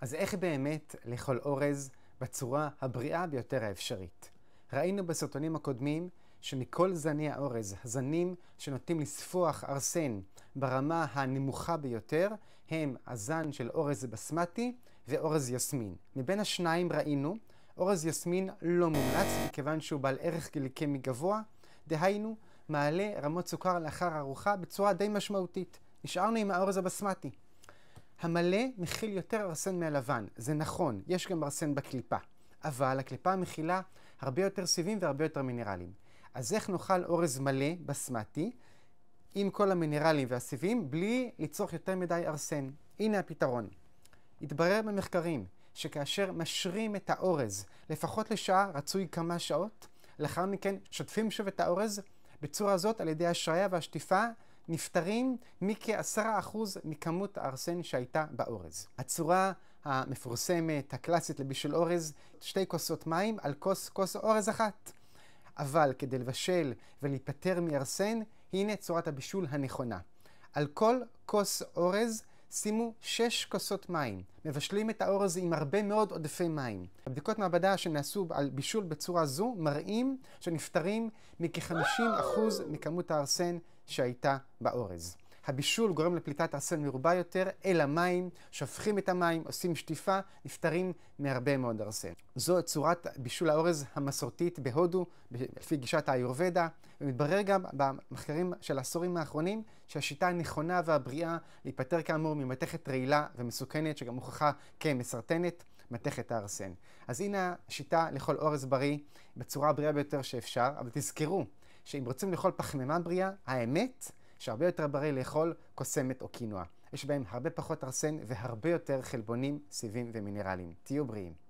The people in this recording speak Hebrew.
אז איך באמת לאכול אורז בצורה הבריאה ביותר האפשרית? ראינו בסרטונים הקודמים שמכל זני האורז, הזנים שנוטים לספוח ארסן ברמה הנמוכה ביותר, הם הזן של אורז בסמתי ואורז יסמין. מבין השניים ראינו, אורז יסמין לא מומלץ מכיוון שהוא בעל ערך גליקמי גבוה, דהיינו, מעלה רמות סוכר לאחר ארוחה בצורה די משמעותית. נשארנו עם האורז הבסמתי. המלא מכיל יותר ארסן מהלבן, זה נכון, יש גם ארסן בקליפה, אבל הקליפה מכילה הרבה יותר סיבים והרבה יותר מינרלים. אז איך נאכל אורז מלא, בסמטי, עם כל המינרלים והסיבים, בלי לצרוך יותר מדי ארסן? הנה הפתרון. התברר במחקרים שכאשר משרים את האורז לפחות לשעה, רצוי כמה שעות, לאחר מכן שוטפים שוב את האורז בצורה הזאת על ידי השריה והשטיפה נפטרים מכעשרה אחוז מכמות הארסן שהייתה באורז. הצורה המפורסמת, הקלאסית לבישול אורז, שתי כוסות מים על כוס, כוס אורז אחת. אבל כדי לבשל ולהיפטר מארסן, הנה צורת הבישול הנכונה. על כל כוס אורז שימו שש כוסות מים. מבשלים את האור הזה עם הרבה מאוד עודפי מים. הבדיקות מעבדה שנעשו על בישול בצורה זו מראים שנפטרים מכ-50% מכמות הארסן שהייתה באורז. הבישול גורם לפליטת ארסן מרובה יותר אל המים, שופכים את המים, עושים שטיפה, נפטרים מהרבה מאוד ארסן. זו צורת בישול האורז המסורתית בהודו, לפי גישת האיורבדה, ומתברר גם במחקרים של העשורים האחרונים שהשיטה הנכונה והבריאה להיפטר כאמור ממתכת רעילה ומסוכנת, שגם הוכחה כמסרטנת. מתכת הארסן. אז הנה השיטה לכל אורז בריא בצורה הבריאה ביותר שאפשר, אבל תזכרו שאם רוצים לאכול פחמימה בריאה, האמת שהרבה יותר בריא לאכול קוסמת או קינוע. יש בהם הרבה פחות ארסן והרבה יותר חלבונים, סיבים ומינרלים. תהיו בריאים.